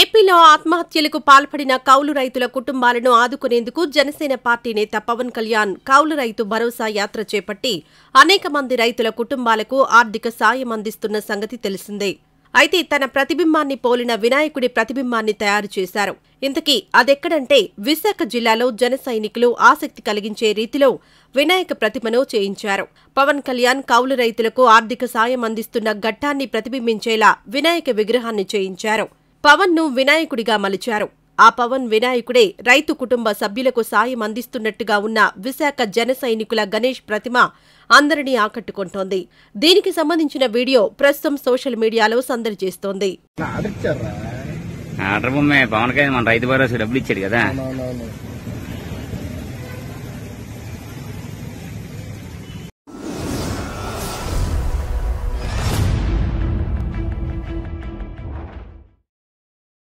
ఏపీలో ఆత్మహత్యలకు పాల్పడిన కౌలు రైతుల కుటుంబాలను ఆదుకునేందుకు జనసేన పార్టీ నేత పవన్ కళ్యాణ్ కౌలు రైతు భరోసా యాత్ర చేపట్టి అనేక మంది రైతుల కుటుంబాలకు ఆర్థిక సాయం అందిస్తున్న సంగతి తెలిసిందే అయితే తన ప్రతిబింబాన్ని పోలిన వినాయకుడి ప్రతిబింబాన్ని తయారు చేశారు ఇంతకీ అదెక్కడంటే విశాఖ జిల్లాలో జన సైనికులు ఆసక్తి కలిగించే రీతిలో వినాయక ప్రతిమను చేయించారు పవన్ కళ్యాణ్ కౌలు రైతులకు ఆర్థిక సాయం అందిస్తున్న ఘట్టాన్ని ప్రతిబింబించేలా వినాయక విగ్రహాన్ని చేయించారు పవన్ ను వినాయకుడిగా మలిచారు ఆ పవన్ వినాయకుడే రైతు కుటుంబ సభ్యులకు సాయం అందిస్తున్నట్టుగా ఉన్న విశాఖ జన సైనికుల గణేష్ ప్రతిమ అందరినీ ఆకట్టుకుంటోంది దీనికి సంబంధించిన వీడియో ప్రస్తుతం సోషల్ మీడియాలో సందడి చేస్తోంది ఆర్డర్ పవన్ మన రైతు భరోసా డబ్బులు ఇచ్చాడు కదా